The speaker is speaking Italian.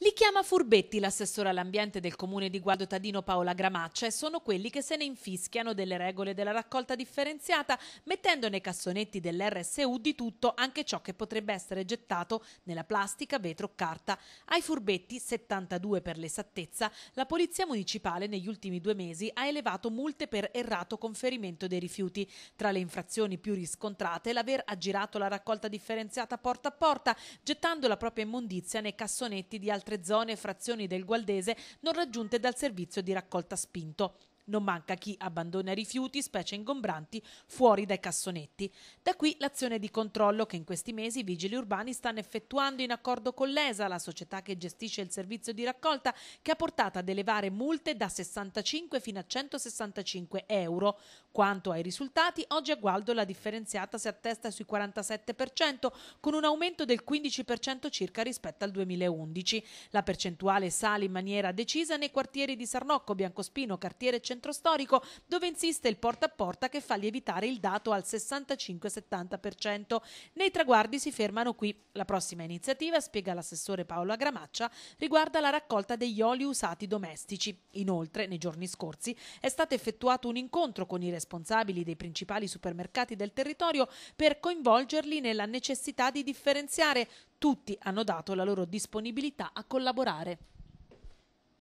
Li chiama furbetti l'assessore all'ambiente del comune di Guardo Tadino Paola Gramaccia e sono quelli che se ne infischiano delle regole della raccolta differenziata, mettendo nei cassonetti dell'RSU di tutto, anche ciò che potrebbe essere gettato nella plastica, vetro, o carta. Ai furbetti, 72 per l'esattezza, la Polizia Municipale negli ultimi due mesi ha elevato multe per errato conferimento dei rifiuti. Tra le infrazioni più riscontrate, l'aver aggirato la raccolta differenziata porta a porta, gettando la propria immondizia nei cassonetti di alta altre zone e frazioni del Gualdese non raggiunte dal servizio di raccolta spinto. Non manca chi abbandona rifiuti, specie ingombranti, fuori dai cassonetti. Da qui l'azione di controllo che in questi mesi i vigili urbani stanno effettuando in accordo con l'ESA, la società che gestisce il servizio di raccolta, che ha portato ad elevare multe da 65 fino a 165 euro. Quanto ai risultati, oggi a Gualdo la differenziata si attesta sui 47%, con un aumento del 15% circa rispetto al 2011. La percentuale sale in maniera decisa nei quartieri di Sarnocco, Biancospino, Cartiere Centrale, centro storico dove insiste il porta a porta che fa lievitare il dato al 65-70%. Nei traguardi si fermano qui. La prossima iniziativa, spiega l'assessore Paolo Agramaccia, riguarda la raccolta degli oli usati domestici. Inoltre, nei giorni scorsi, è stato effettuato un incontro con i responsabili dei principali supermercati del territorio per coinvolgerli nella necessità di differenziare. Tutti hanno dato la loro disponibilità a collaborare.